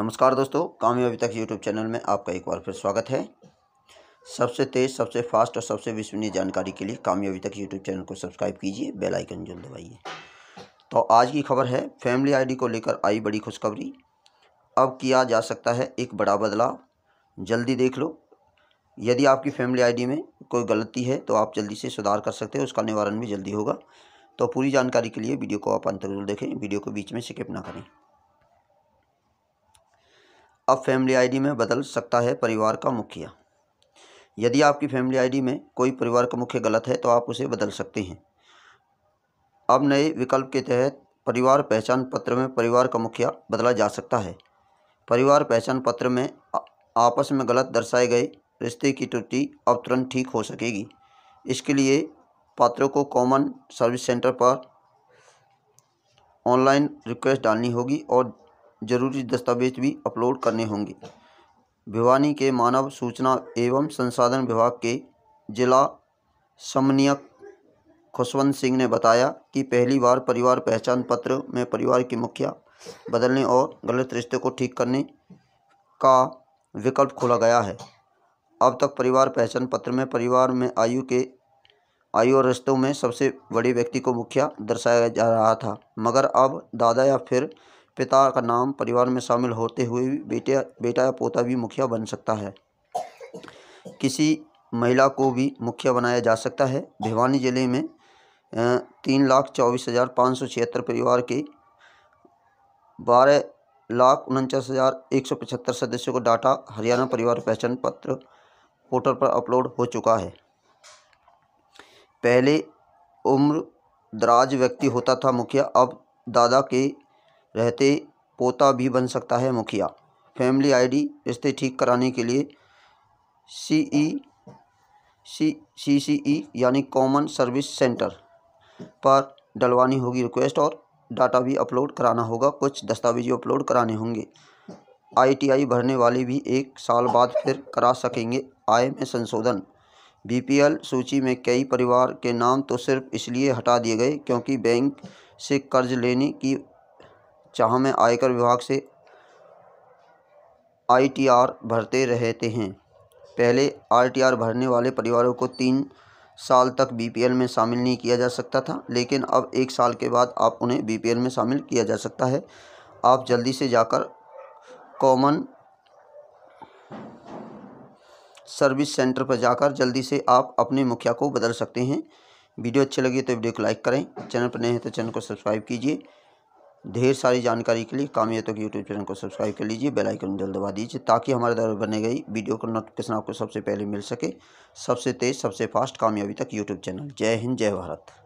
नमस्कार दोस्तों कामयाबी तक यूट्यूब चैनल में आपका एक बार फिर स्वागत है सबसे तेज़ सबसे फास्ट और सबसे विश्वनीय जानकारी के लिए कामयाबी तक यूट्यूब चैनल को सब्सक्राइब कीजिए बेल आइकन जरूर दबाइए तो आज की खबर है फैमिली आईडी को लेकर आई बड़ी खुशखबरी अब किया जा सकता है एक बड़ा बदलाव जल्दी देख लो यदि आपकी फैमिली आई में कोई गलती है तो आप जल्दी से सुधार कर सकते हैं उसका निवारण भी जल्दी होगा तो पूरी जानकारी के लिए वीडियो को आप अंतर जरूर देखें वीडियो को बीच में स्किप ना करें अब फैमिली आईडी में बदल सकता है परिवार का मुखिया यदि आपकी फैमिली आईडी में कोई परिवार का मुखिया गलत है तो आप उसे बदल सकते हैं अब नए विकल्प के तहत परिवार पहचान पत्र में परिवार का मुखिया बदला जा सकता है परिवार पहचान पत्र में आपस में गलत दर्शाए गए रिश्ते की त्रुटि अब तुरंत ठीक हो सकेगी इसके लिए पात्रों को कॉमन सर्विस सेंटर पर ऑनलाइन रिक्वेस्ट डालनी होगी और जरूरी दस्तावेज भी अपलोड करने होंगे भिवानी के मानव सूचना एवं संसाधन विभाग के जिला समन्वयक खुशवंत सिंह ने बताया कि पहली बार परिवार पहचान पत्र में परिवार की मुखिया बदलने और गलत रिश्ते को ठीक करने का विकल्प खोला गया है अब तक परिवार पहचान पत्र में परिवार में आयु के आयु और रिश्तों में सबसे बड़े व्यक्ति को मुखिया दर्शाया जा रहा था मगर अब दादा या फिर पिता का नाम परिवार में शामिल होते हुए बेटे बेटा या पोता भी मुखिया बन सकता है किसी महिला को भी मुखिया बनाया जा सकता है भिवानी जिले में तीन लाख चौबीस हज़ार पाँच सौ छिहत्तर परिवार के बारह लाख उनचास हज़ार एक सौ पचहत्तर सदस्यों का डाटा हरियाणा परिवार पहचान पत्र पोर्टल पर अपलोड हो चुका है पहले उम्र दराज व्यक्ति होता था मुखिया अब दादा के रहते पोता भी बन सकता है मुखिया फैमिली आईडी रिश्ते ठीक कराने के लिए सी ई सी सी सी ई यानी कॉमन सर्विस सेंटर पर डलवानी होगी रिक्वेस्ट और डाटा भी अपलोड कराना होगा कुछ दस्तावेज अपलोड कराने होंगे आईटीआई भरने वाले भी एक साल बाद फिर करा सकेंगे आय में संशोधन बीपीएल सूची में कई परिवार के नाम तो सिर्फ इसलिए हटा दिए गए क्योंकि बैंक से कर्ज लेने की जहां में आयकर विभाग से आईटीआर भरते रहते हैं पहले आरटीआर भरने वाले परिवारों को तीन साल तक बीपीएल में शामिल नहीं किया जा सकता था लेकिन अब एक साल के बाद आप उन्हें बीपीएल में शामिल किया जा सकता है आप जल्दी से जाकर कॉमन सर्विस सेंटर पर जाकर जल्दी से आप अपने मुखिया को बदल सकते हैं वीडियो अच्छी लगी तो वीडियो को लाइक करें चैनल पर नए हैं तो चैनल को सब्सक्राइब कीजिए ढेर सारी जानकारी के लिए कामयाब तक यूट्यूब चैनल को सब्सक्राइब कर लीजिए बेल आइकन जल्द दबा दीजिए ताकि हमारे द्वारा बने गई वीडियो का नोटिफिकेशन आपको सबसे पहले मिल सके सबसे तेज़ सबसे फास्ट कामयाबी तक यूट्यूब चैनल जय हिंद जय भारत